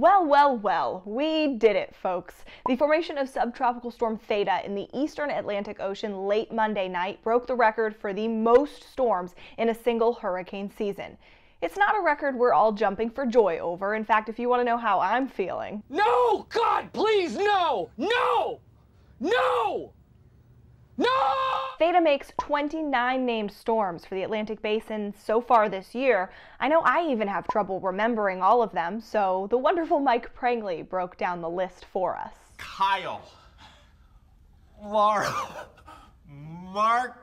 Well, well, well, we did it, folks. The formation of subtropical storm Theta in the eastern Atlantic Ocean late Monday night broke the record for the most storms in a single hurricane season. It's not a record we're all jumping for joy over. In fact, if you want to know how I'm feeling. No! God, please, no! No! No! Theta makes 29 named storms for the Atlantic Basin so far this year. I know I even have trouble remembering all of them, so the wonderful Mike Prangley broke down the list for us. Kyle, Laura, Marco!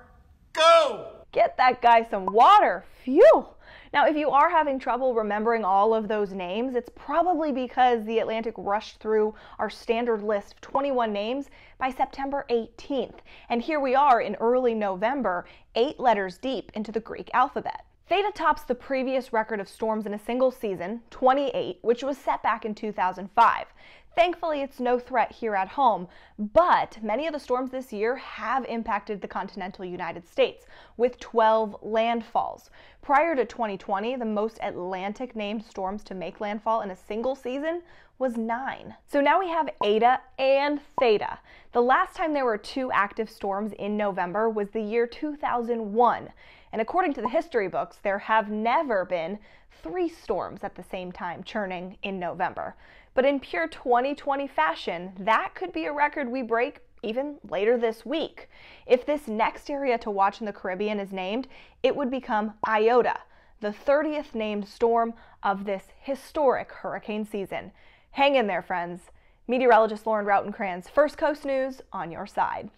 Get that guy some water. Phew! Now, if you are having trouble remembering all of those names, it's probably because the Atlantic rushed through our standard list of 21 names by September 18th. And here we are in early November, eight letters deep into the Greek alphabet. Theta tops the previous record of storms in a single season, 28, which was set back in 2005. Thankfully, it's no threat here at home, but many of the storms this year have impacted the continental United States with 12 landfalls. Prior to 2020, the most Atlantic named storms to make landfall in a single season was nine. So now we have Ada and Theta. The last time there were two active storms in November was the year 2001. And according to the history books, there have never been three storms at the same time churning in November. But in pure 2020 fashion, that could be a record we break even later this week. If this next area to watch in the Caribbean is named, it would become Iota, the 30th named storm of this historic hurricane season. Hang in there, friends. Meteorologist Lauren Rautenkrantz, First Coast News, on your side.